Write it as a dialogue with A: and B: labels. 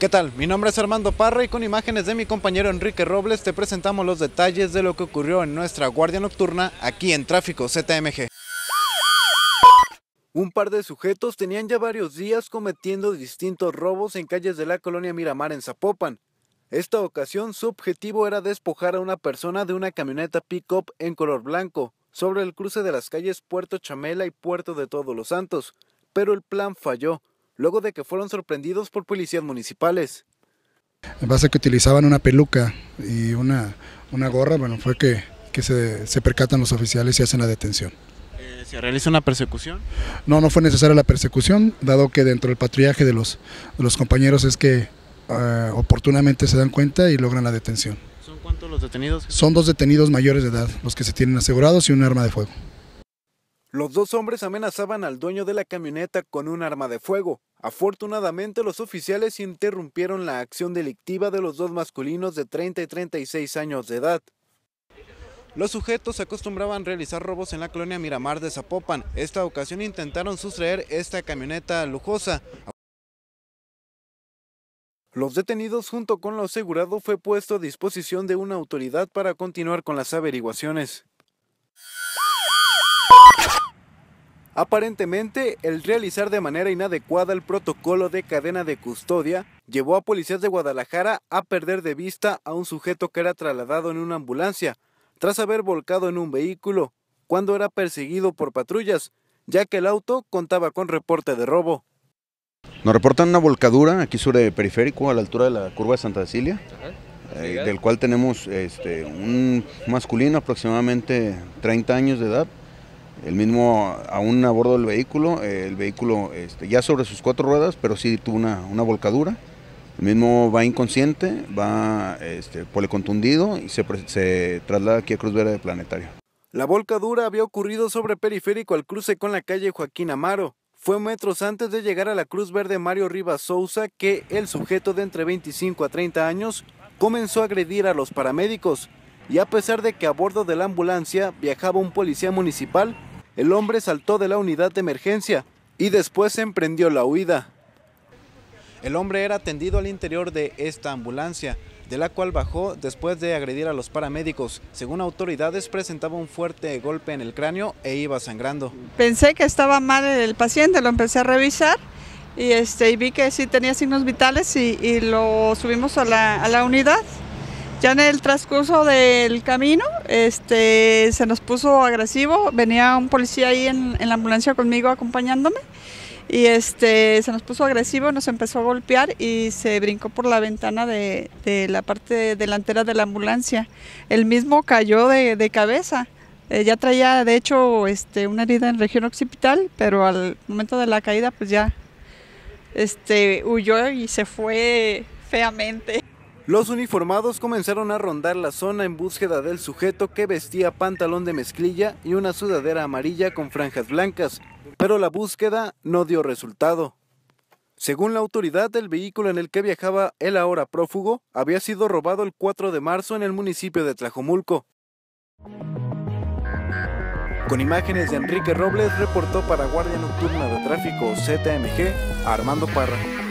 A: ¿Qué tal? Mi nombre es Armando Parra y con imágenes de mi compañero Enrique Robles te presentamos los detalles de lo que ocurrió en nuestra guardia nocturna aquí en Tráfico ZMG. Un par de sujetos tenían ya varios días cometiendo distintos robos en calles de la colonia Miramar en Zapopan. Esta ocasión su objetivo era despojar a una persona de una camioneta pick-up en color blanco sobre el cruce de las calles Puerto Chamela y Puerto de Todos los Santos, pero el plan falló luego de que fueron sorprendidos por policías municipales.
B: En Base a que utilizaban una peluca y una, gorra, bueno, fue que, se, percatan los oficiales y hacen la detención.
A: Eh, ¿Se realiza una persecución?
B: No, no fue necesaria la persecución, dado que dentro del patriaje de los, los compañeros es que ah, oportunamente se dan cuenta y logran la detención.
A: ¿Son cuántos los detenidos?
B: Son dos detenidos mayores de edad, los que se tienen asegurados y un arma de fuego.
A: Los dos hombres amenazaban al dueño de la camioneta con un arma de fuego, Afortunadamente, los oficiales interrumpieron la acción delictiva de los dos masculinos de 30 y 36 años de edad. Los sujetos acostumbraban realizar robos en la colonia Miramar de Zapopan. Esta ocasión intentaron sustraer esta camioneta lujosa. Los detenidos junto con lo asegurado fue puesto a disposición de una autoridad para continuar con las averiguaciones. Aparentemente, el realizar de manera inadecuada el protocolo de cadena de custodia llevó a policías de Guadalajara a perder de vista a un sujeto que era trasladado en una ambulancia, tras haber volcado en un vehículo, cuando era perseguido por patrullas, ya que el auto contaba con reporte de robo. Nos reportan una volcadura aquí sobre el periférico, a la altura de la curva de Santa Cecilia, eh, del cual tenemos este, un masculino aproximadamente 30 años de edad, el mismo, aún a bordo del vehículo, eh, el vehículo este, ya sobre sus cuatro ruedas, pero sí tuvo una, volcadura. El mismo va inconsciente, va este, policontundido y se, se traslada aquí a Cruz Verde Planetario. La volcadura había ocurrido sobre periférico al cruce con la calle Joaquín Amaro. Fue metros antes de llegar a la Cruz Verde Mario Rivas Sousa que el sujeto de entre 25 a 30 años comenzó a agredir a los paramédicos. Y a pesar de que a bordo de la ambulancia viajaba un policía municipal, el hombre saltó de la unidad de emergencia y después emprendió la huida. El hombre era atendido al interior de esta ambulancia, de la cual bajó después de agredir a los paramédicos. Según autoridades, presentaba un fuerte golpe en el cráneo e iba sangrando.
C: Pensé que estaba mal el paciente, lo empecé a revisar y, este, vi que sí tenía signos vitales y, lo subimos a la, a la unidad. Ya en el transcurso del camino este, se nos puso agresivo, venía un policía ahí en, la ambulancia conmigo acompañándome y este se nos puso agresivo, nos empezó a golpear y se brincó por la ventana de, la parte delantera de la ambulancia. El mismo cayó de, cabeza. Eh, ya traía de hecho este, una herida en región occipital, pero al momento de la caída pues ya este huyó y se fue
A: feamente. Los uniformados comenzaron a rondar la zona en búsqueda del sujeto que vestía pantalón de mezclilla y una sudadera amarilla con franjas blancas, pero la búsqueda no dio resultado. Según la autoridad, el vehículo en el que viajaba el ahora prófugo había sido robado el 4 de marzo en el municipio de Tlajomulco. Con imágenes de Enrique Robles, reportó para Guardia Nocturna de Tráfico ZMG Armando Parra.